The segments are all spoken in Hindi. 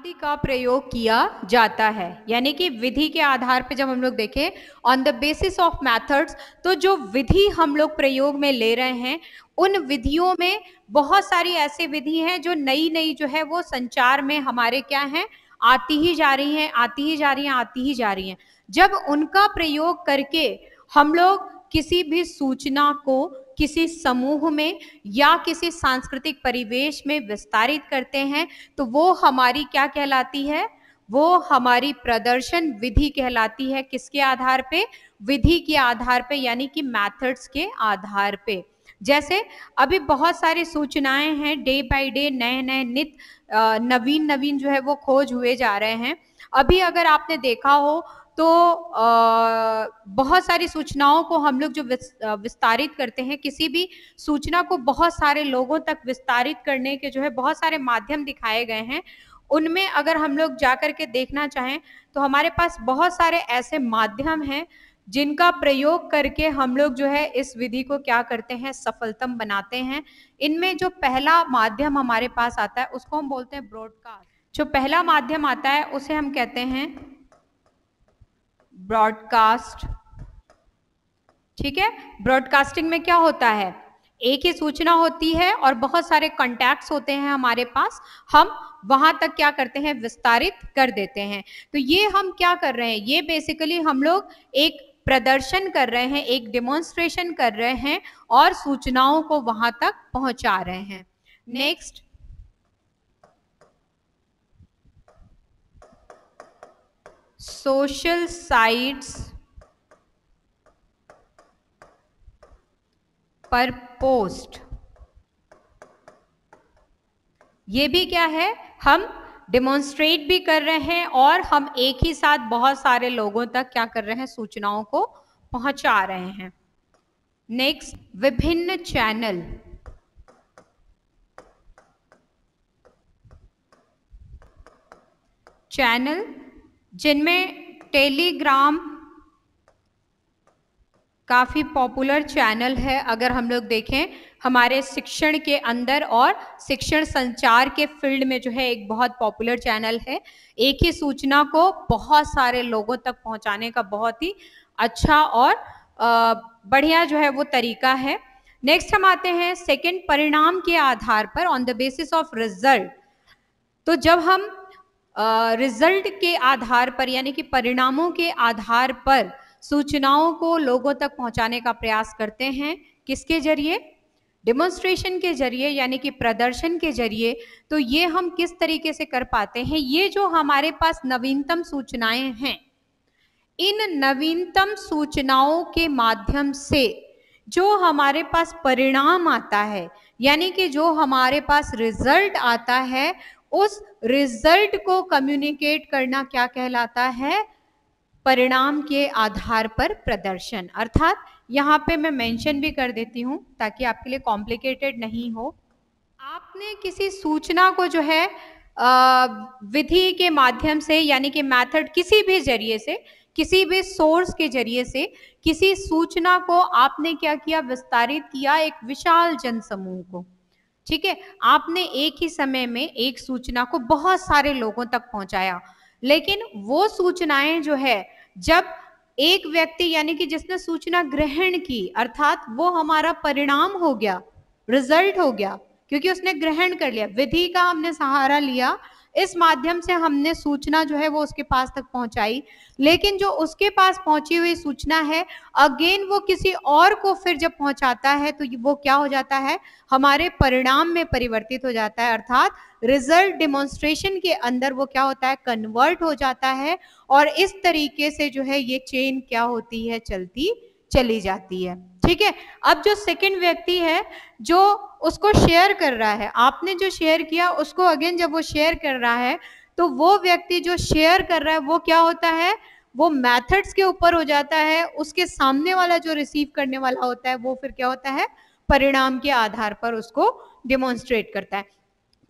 आदि का प्रयोग किया जाता है यानी कि विधि के आधार पे जब हम लोग देखें on the basis of methods तो जो विधि हम लोग प्रयोग में ले रहे हैं उन विधियों में बहुत सारी ऐसी विधि हैं जो नई नई जो है वो संचार में हमारे क्या हैं आती ही जा रही हैं आती ही जा रही हैं आती ही जा रही हैं जब उनका प्रयोग करके हम लोग किसी भी सूचना को किसी समूह में या किसी सांस्कृतिक परिवेश में विस्तारित करते हैं तो वो हमारी क्या कहलाती है वो हमारी प्रदर्शन विधि कहलाती है किसके आधार पे विधि के आधार पे यानी कि मैथड्स के आधार पे जैसे अभी बहुत सारी सूचनाएं हैं डे बाय डे नए नए नित नवीन नवीन जो है वो खोज हुए जा रहे हैं अभी अगर आपने देखा हो तो आ, बहुत सारी सूचनाओं को हम लोग जो विस्तारित करते हैं किसी भी सूचना को बहुत सारे लोगों तक विस्तारित करने के जो है बहुत सारे माध्यम दिखाए गए हैं उनमें अगर हम लोग जा कर के देखना चाहें तो हमारे पास बहुत सारे ऐसे माध्यम हैं जिनका प्रयोग करके हम लोग जो है इस विधि को क्या करते हैं सफलतम बनाते हैं इनमें जो पहला माध्यम हमारे पास आता है उसको हम बोलते हैं ब्रॉडकास्ट जो पहला माध्यम आता है उसे हम कहते हैं ब्रॉडकास्ट ठीक है ब्रॉडकास्टिंग में क्या होता है एक ही सूचना होती है और बहुत सारे कॉन्टैक्ट होते हैं हमारे पास हम वहां तक क्या करते हैं विस्तारित कर देते हैं तो ये हम क्या कर रहे हैं ये बेसिकली हम लोग एक प्रदर्शन कर रहे हैं एक डेमोन्स्ट्रेशन कर रहे हैं और सूचनाओं को वहां तक पहुंचा रहे हैं नेक्स्ट social sites पर पोस्ट ये भी क्या है हम डिमॉन्स्ट्रेट भी कर रहे हैं और हम एक ही साथ बहुत सारे लोगों तक क्या कर रहे हैं सूचनाओं को पहुंचा रहे हैं नेक्स्ट विभिन्न चैनल चैनल जिनमें टेलीग्राम काफ़ी पॉपुलर चैनल है अगर हम लोग देखें हमारे शिक्षण के अंदर और शिक्षण संचार के फील्ड में जो है एक बहुत पॉपुलर चैनल है एक ही सूचना को बहुत सारे लोगों तक पहुंचाने का बहुत ही अच्छा और बढ़िया जो है वो तरीका है नेक्स्ट हम आते हैं सेकंड परिणाम के आधार पर on the basis of result तो जब हम रिजल्ट के आधार पर यानी कि परिणामों के आधार पर सूचनाओं को लोगों तक पहुंचाने का प्रयास करते हैं किसके जरिए डेमोन्स्ट्रेशन के जरिए यानी कि प्रदर्शन के जरिए तो ये हम किस तरीके से कर पाते हैं ये जो हमारे पास नवीनतम सूचनाएं हैं इन नवीनतम सूचनाओं के माध्यम से जो हमारे पास परिणाम आता है यानी कि जो हमारे पास रिजल्ट आता है उस रिजल्ट को कम्युनिकेट करना क्या कहलाता है परिणाम के आधार पर प्रदर्शन अर्थात यहाँ पे मैं मेंशन भी कर देती हूँ ताकि आपके लिए कॉम्प्लिकेटेड नहीं हो आपने किसी सूचना को जो है विधि के माध्यम से यानी कि मेथड किसी भी जरिए से किसी भी सोर्स के जरिए से किसी सूचना को आपने क्या किया विस्तारित किया एक विशाल जनसमूह को ठीक है आपने एक ही समय में एक सूचना को बहुत सारे लोगों तक पहुंचाया लेकिन वो सूचनाएं जो है जब एक व्यक्ति यानी कि जिसने सूचना ग्रहण की अर्थात वो हमारा परिणाम हो गया रिजल्ट हो गया क्योंकि उसने ग्रहण कर लिया विधि का हमने सहारा लिया इस माध्यम से हमने सूचना जो है वो उसके पास तक पहुंचाई लेकिन जो उसके पास पहुंची हुई सूचना है अगेन वो किसी और को फिर जब पहुंचाता है तो वो क्या हो जाता है हमारे परिणाम में परिवर्तित हो जाता है अर्थात रिजल्ट डिमोन्स्ट्रेशन के अंदर वो क्या होता है कन्वर्ट हो जाता है और इस तरीके से जो है ये चेन क्या होती है चलती चली जाती है ठीक है अब जो सेकंड व्यक्ति है जो उसको शेयर कर रहा है आपने जो शेयर किया उसको अगेन जब वो शेयर कर रहा है तो वो व्यक्ति जो शेयर कर रहा है वो क्या होता है वो मेथड्स के ऊपर हो जाता है उसके सामने वाला जो रिसीव करने वाला होता है वो फिर क्या होता है परिणाम के आधार पर उसको डिमोन्स्ट्रेट करता है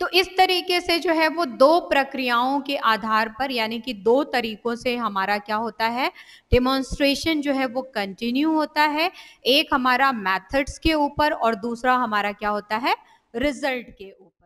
तो इस तरीके से जो है वो दो प्रक्रियाओं के आधार पर यानी कि दो तरीकों से हमारा क्या होता है डिमॉन्स्ट्रेशन जो है वो कंटिन्यू होता है एक हमारा मैथड्स के ऊपर और दूसरा हमारा क्या होता है रिजल्ट के ऊपर